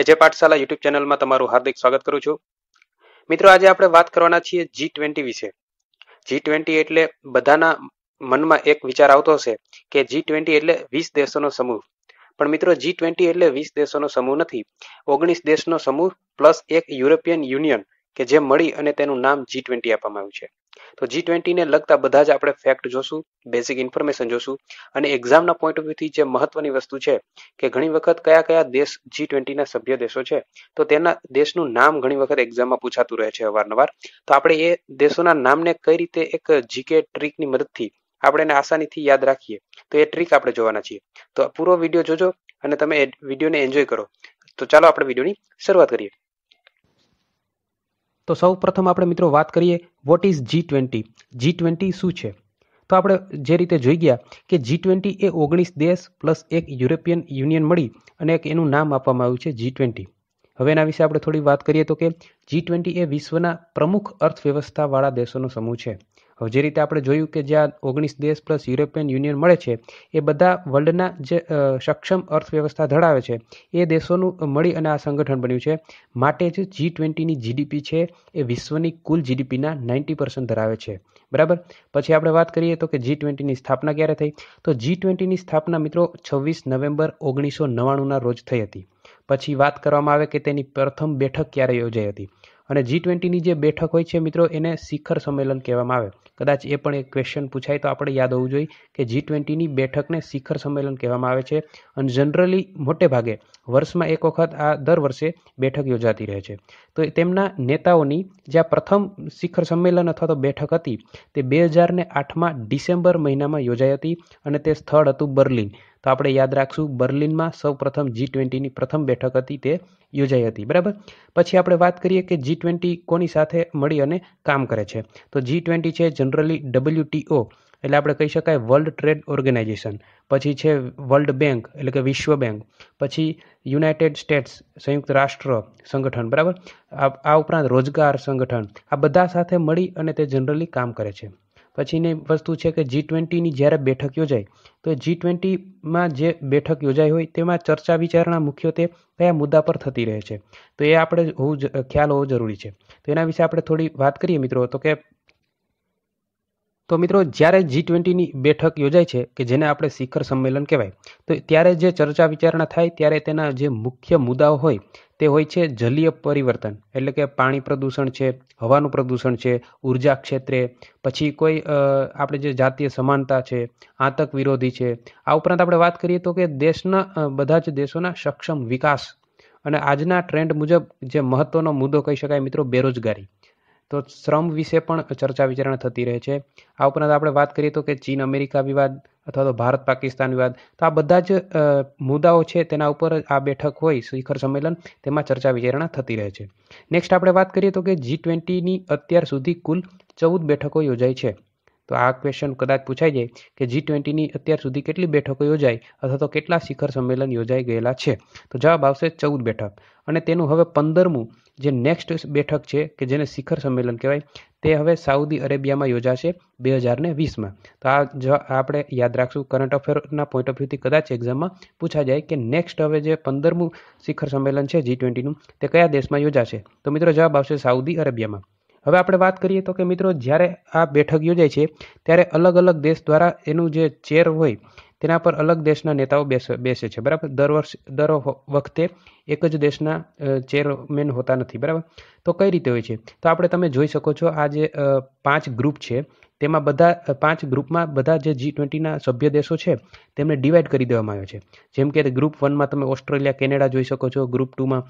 એજે Pathshala YouTube ચેનલમાં તમારું હાર્દિક સ્વાગત કરું છું મિત્રો આજે આપણે વાત કરવાના છીએ જી ટ્વેન્ટી વિશે જી ટ્વેન્ટી એટલે બધાના મનમાં એક વિચાર આવતો હશે કે જી ટ્વેન્ટી એટલે વીસ દેશોનો સમૂહ પણ મિત્રો જી ટ્વેન્ટી એટલે વીસ દેશોનો સમૂહ નથી ઓગણીસ દેશનો સમૂહ પ્લસ એક યુરોપિયન યુનિયન કે જે મળી અને તેનું નામ જી ટ્વેન્ટી આપવામાં આવ્યું છે તો જી ટ્વેન્ટીને લગતા બધા જ આપણે ફેક્ટ જોશું બેઝિક ઇન્ફોર્મેશન જોશું અને એક્ઝામના પોઈન્ટ ઓફ વ્યૂથી જે મહત્વની વસ્તુ છે કે ઘણી વખત કયા કયા દેશ જી ટ્વેન્ટીના સભ્ય દેશો છે તો તેના દેશનું નામ ઘણી વખત એક્ઝામમાં પૂછાતું રહે છે અવારનવાર તો આપણે એ દેશોના નામને કઈ રીતે એક જીકે ટ્રીકની મદદથી આપણે એને આસાનીથી યાદ રાખીએ તો એ ટ્રીક આપણે જોવાના છીએ તો પૂરો વિડીયો જોજો અને તમે વિડીયોને એન્જોય કરો તો ચાલો આપણે વિડીયોની શરૂઆત કરીએ તો સૌ પ્રથમ આપણે મિત્રો વાત કરીએ what is G twenty G twenty શું છે તો આપણે જે રીતે જોઈ ગયા કે જી ટ્વેન્ટી એ ઓગણીસ દેશ પ્લસ એક યુરોપિયન યુનિયન મળી અને એક એનું નામ આપવામાં આવ્યું છે જી ટ્વેન્ટી હવે એના વિશે આપણે થોડી વાત કરીએ તો કે જી ટ્વેન્ટી એ વિશ્વના પ્રમુખ અર્થવ્યવસ્થાવાળા દેશોનો સમૂહ છે હવે જે રીતે આપણે જોયું કે જ્યાં ઓગણીસ દેશ પ્લસ યુરોપિયન યુનિયન મળે છે એ બધા વર્લ્ડના જે સક્ષમ અર્થવ્યવસ્થા ધરાવે છે એ દેશોનું મળી અને આ સંગઠન બન્યું છે માટે જ જી ટ્વેન્ટીની જીડીપી છે એ વિશ્વની કુલ જીડીપીના નાઇન્ટી પર્સન્ટ ધરાવે છે બરાબર પછી આપણે વાત કરીએ તો કે જી ટ્વેન્ટીની સ્થાપના ક્યારે થઈ તો જી ટ્વેન્ટીની સ્થાપના મિત્રો છવ્વીસ નવેમ્બર ઓગણીસો નવ્વાણુંના રોજ થઈ હતી પછી વાત કરવામાં આવે કે તેની પ્રથમ બેઠક ક્યારે યોજાઈ હતી અને જી ટ્વેન્ટીની જે બેઠક હોય છે મિત્રો એને શિખર સંમેલન કહેવામાં આવે કદાચ એ પણ એક ક્વેશ્ચન પૂછાય તો આપણે યાદ હોવું જોઈએ કે જી ટ્વેન્ટીની બેઠકને શિખર સંમેલન કહેવામાં આવે છે અને જનરલી મોટે ભાગે વર્ષમાં એક વખત આ દર વર્ષે બેઠક યોજાતી રહે છે તો તેમના નેતાઓની જ્યાં પ્રથમ શિખર સંમેલન અથવા તો બેઠક હતી તે બે હજારને આઠમાં ડિસેમ્બર મહિનામાં યોજાઈ હતી અને તે સ્થળ હતું બર્લિન તો આપણે યાદ રાખશું બર્લિનમાં સૌ પ્રથમ જી ટ્વેન્ટીની પ્રથમ બેઠક હતી તે યોજાઈ હતી બરાબર પછી આપણે વાત કરીએ કે જી ટ્વેન્ટી કોની સાથે મળી અને કામ કરે છે તો જી ટ્વેન્ટી છે જનરલી ડબલ્યુટીઓ એટલે આપણે કહી શકાય વર્લ્ડ ટ્રેડ ઓર્ગેનાઇઝેશન પછી છે વર્લ્ડ બેંક એટલે કે વિશ્વ બેંક પછી યુનાઇટેડ સ્ટેટ્સ સંયુક્ત રાષ્ટ્ર સંગઠન બરાબર આ ઉપરાંત રોજગાર સંગઠન આ બધા સાથે મળી અને તે જનરલી કામ કરે છે પછીની વસ્તુ છે કે જી ટ્વેન્ટીની જ્યારે બેઠક યોજાય તો જી ટ્વેન્ટીમાં જે બેઠક યોજાઈ હોય તેમાં ચર્ચા વિચારણા મુખ્યત્વે કયા મુદ્દા પર થતી રહે છે તો એ આપણે હોવું જ ખ્યાલ હોવો જરૂરી છે તો એના વિશે આપણે થોડી વાત કરીએ મિત્રો તો કે તો મિત્રો જ્યારે જી ટ્વેન્ટીની બેઠક યોજાય છે કે જેને આપણે શિખર સંમેલન કહેવાય તો ત્યારે જે ચર્ચા વિચારણા થાય ત્યારે તેના જે મુખ્ય મુદ્દાઓ હોય તે હોય છે જલીય પરિવર્તન એટલે કે પાણી પ્રદૂષણ છે હવાનું પ્રદૂષણ છે ઉર્જા ક્ષેત્રે પછી કોઈ આપણે જે જાતીય સમાનતા છે આતંક વિરોધી છે આ ઉપરાંત આપણે વાત કરીએ તો કે દેશના બધા જ દેશોના સક્ષમ વિકાસ અને આજના ટ્રેન્ડ મુજબ જે મહત્વનો મુદ્દો કહી શકાય મિત્રો બેરોજગારી તો શ્રમ વિશે પણ ચર્ચા વિચારણા થતી રહે છે આ ઉપરાંત આપણે વાત કરીએ તો કે ચીન અમેરિકા વિવાદ અથવા તો ભારત પાકિસ્તાન વિવાદ તો આ બધા જ મુદ્દાઓ છે તેના ઉપર આ બેઠક હોય શિખર સંમેલન તેમાં ચર્ચા વિચારણા થતી રહે છે નેક્સ્ટ આપણે વાત કરીએ તો કે જી ટ્વેન્ટીની અત્યાર સુધી કુલ ચૌદ બેઠકો યોજાઈ છે તો આ ક્વેશ્ચન કદાચ પૂછાઈ જાય કે જી ટ્વેન્ટીની અત્યાર સુધી કેટલી બેઠકો યોજાઈ અથવા તો કેટલા શિખર સંમેલન યોજાઈ ગયેલા છે તો જવાબ આવશે ચૌદ બેઠક અને તેનું હવે પંદરમું જે નેક્સ્ટ બેઠક છે કે જેને શિખર સંમેલન કહેવાય તે હવે સાઉદી અરેબિયામાં યોજાશે બે હજાર ને વીસમાં તો આ જ આપણે યાદ રાખશું કરંટ અફેરના પોઈન્ટ ઓફ વ્યૂથી કદાચ એક્ઝામમાં પૂછા જાય કે નેક્સ્ટ હવે જે પંદરમું શિખર સંમેલન છે જી ટ્વેન્ટીનું તે કયા દેશમાં યોજાશે તો મિત્રો જવાબ આવશે સાઉદી અરેબિયામાં હવે આપણે વાત કરીએ તો કે મિત્રો જ્યારે આ બેઠક યોજાય છે ત્યારે અલગ અલગ દેશ દ્વારા એનું જે ચેર હોય તેના પર અલગ દેશના નેતાઓ બેસે બેસે છે બરાબર દર વર્ષ દર વખતે એક જ દેશના ચેરમેન હોતા નથી બરાબર તો કઈ રીતે હોય છે તો આપણે તમે જોઈ શકો છો આ જે પાંચ ગ્રુપ છે તેમાં બધા પાંચ ગ્રુપમાં બધા જે જી ટ્વેન્ટીના સભ્ય દેશો છે તેમને ડિવાઈડ કરી દેવામાં આવ્યો છે જેમ કે ગ્રુપ વનમાં તમે ઓસ્ટ્રેલિયા કેનેડા જોઈ શકો છો ગ્રુપ ટુમાં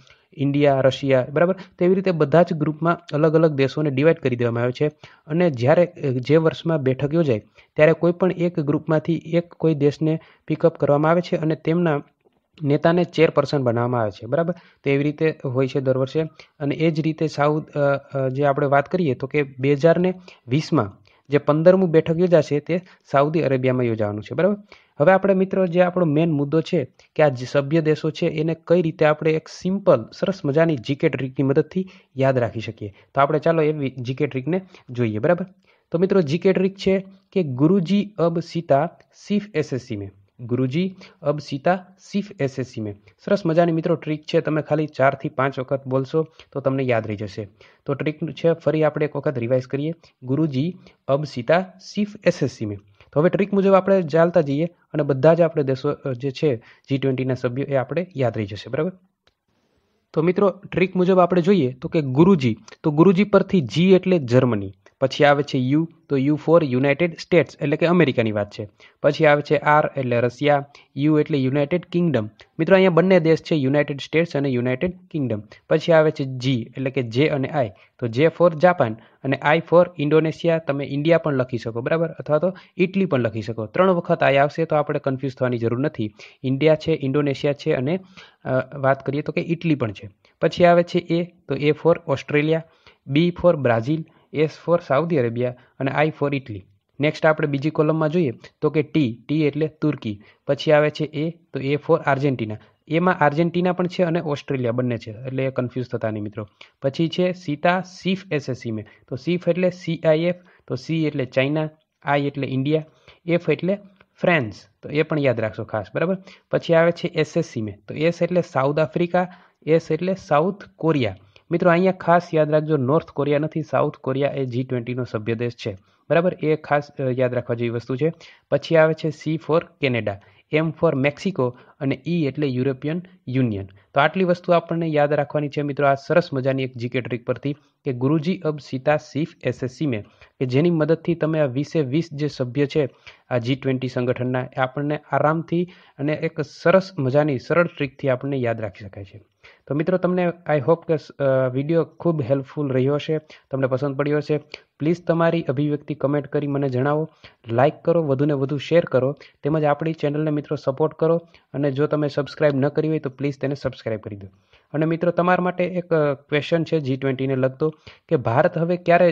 ઇન્ડિયા રશિયા બરાબર તેવી રીતે બધા જ ગ્રુપમાં અલગ અલગ દેશોને ડિવાઈડ કરી દેવામાં આવ્યો છે અને જ્યારે જે વર્ષમાં બેઠક યોજાય ત્યારે કોઈ પણ એક ગ્રુપમાંથી એક કોઈ દેશને પિકઅપ કરવામાં આવે છે અને તેમના નેતાને ચેરપર્સન બનાવવામાં આવે છે બરાબર તો એવી રીતે હોય છે દર વર્ષે અને એ જ રીતે સાઉથ જે આપણે વાત કરીએ તો કે બે હજાર ને વીસમાં જે પંદરમું બેઠક યોજાશે તે સાઉદી અરેબિયામાં યોજાવાનું છે બરાબર હવે આપણે મિત્રો જે આપણો મેઇન મુદ્દો છે કે આ સભ્ય દેશો છે એને કઈ રીતે આપણે એક સિમ્પલ સરસ મજાની જીકે ટ્રીકની મદદથી યાદ રાખી શકીએ તો આપણે ચાલો એ જીકે ટ્રીકને જોઈએ બરાબર તો મિત્રો જીકે ટ્રીક છે કે ગુરુજી અબ સીતા સીફ એસએસસી મેં ગુરુજી અબ સીતા સીફ એસએસસી મેં સરસ મજાની મિત્રો ટ્રીક છે તમે ખાલી ચારથી પાંચ વખત બોલશો તો તમને યાદ રહી જશે તો ટ્રીક છે ફરી આપણે એક વખત રિવાઇઝ કરીએ ગુરુજી અબ સીતા સીફ એસએસસી મેં તો હવે ટ્રીક મુજબ આપણે ચાલતા જઈએ અને બધા જ આપણે દેશો જે છે જી ટ્વેન્ટીના સભ્યો એ આપણે યાદ રહી જશે બરાબર તો મિત્રો ટ્રીક મુજબ આપણે જોઈએ તો કે ગુરુજી તો ગુરુજી પરથી જી એટલે જર્મની પછી આવે છે યુ તો યુ ફોર યુનાઇટેડ સ્ટેટ્સ એટલે કે અમેરિકાની વાત છે પછી આવે છે આર એટલે રશિયા યુ એટલે યુનાઇટેડ કિંગડમ મિત્રો અહીંયા બંને દેશ છે યુનાઇટેડ સ્ટેટ્સ અને યુનાઇટેડ કિંગડમ પછી આવે છે જી એટલે કે જે અને આઈ તો જે ફોર જાપાન અને આઈ ફોર ઇન્ડોનેશિયા તમે ઇન્ડિયા પણ લખી શકો બરાબર અથવા તો ઇટલી પણ લખી શકો ત્રણ વખત આઈ આવશે તો આપણે કન્ફ્યુઝ થવાની જરૂર નથી ઇન્ડિયા છે ઇન્ડોનેશિયા છે અને વાત કરીએ તો કે ઇટલી પણ છે પછી આવે છે એ તો A for Australia B for Brazil S for Saudi Arabia અને આઈ ફોર ઇટલી નેક્સ્ટ આપણે બીજી કોલમમાં જોઈએ તો કે ટી ટી એટલે તુર્કી પછી આવે છે એ તો એ ફોર આર્જેન્ટિના એમાં આર્જેન્ટિના પણ છે અને ઓસ્ટ્રેલિયા બંને છે એટલે એ કન્ફ્યુઝ થતા નહીં મિત્રો પછી છે સીતા સીફ એસએસસી મેં તો સીફ એટલે સીઆઈએફ તો સી એટલે ચાઇના આઈ એટલે ઇન્ડિયા એફ એટલે ફ્રાન્સ તો એ પણ યાદ રાખશો ખાસ બરાબર પછી આવે છે એસએસસી એસએસસીમે તો એસ એટલે સાઉથ આફ્રિકા એસ એટલે સાઉથ કોરિયા મિત્રો અહીંયા ખાસ યાદ રાખજો નોર્થ કોરિયા નથી સાઉથ કોરિયા એ જી ટ્વેન્ટીનો સભ્ય દેશ છે બરાબર એ ખાસ યાદ રાખવા જેવી વસ્તુ છે પછી આવે છે C for Canada M for Mexico અને ઈ e એટલે યુરોપિયન યુનિયન તો આટલી વસ્તુ આપણને યાદ રાખવાની છે મિત્રો આ સરસ મજાની એક જીકે ટ્રીક પરથી કે ગુરુજી અબ સીતા સીફ એસએસસી મેં કે જેની મદદથી તમે આ વીસે વીસ જે સભ્ય છે આ જી ટ્વેન્ટી સંગઠનના એ આપણને આરામથી અને એક સરસ મજાની સરળ ટ્રીકથી આપણને યાદ રાખી શકાય છે તો મિત્રો તમને આઈ હોપ કે વિડીયો ખૂબ હેલ્પફુલ રહ્યો છે તમને પસંદ પડ્યો છે પ્લીઝ તમારી અભિવ્યક્તિ કમેન્ટ કરી મને જણાવો લાઇક કરો વધુને વધુ શેર કરો તેમજ આપણી ચેનલને મિત્રો સપોર્ટ કરો અને જો તમે સબસ્ક્રાઇબ ન કરી હોય તો પ્લીઝ તેને સબસ્ક્રાઇબ કરી દો અને મિત્રો તમારા માટે એક ક્વેશ્ચન છે જી ટ્વેન્ટીને લગતો કે ભારત હવે ક્યારે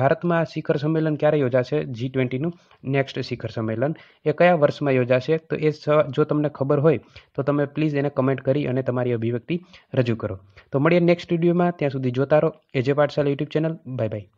ભારતમાં આ શિખર સંમેલન ક્યારે યોજાશે જી ટ્વેન્ટીનું નેક્સ્ટ શિખર સંમેલન એ કયા વર્ષમાં યોજાશે તો એ જો તમને ખબર હોય તો તમે પ્લીઝ એને કમેન્ટ કરી અને તમારી અભિવ્યક્તિ રજૂ કરો તો મળીએ નેક્સ્ટ વિડીયોમાં ત્યાં સુધી જોતા રહો AJ Pathshala YouTube channel bye by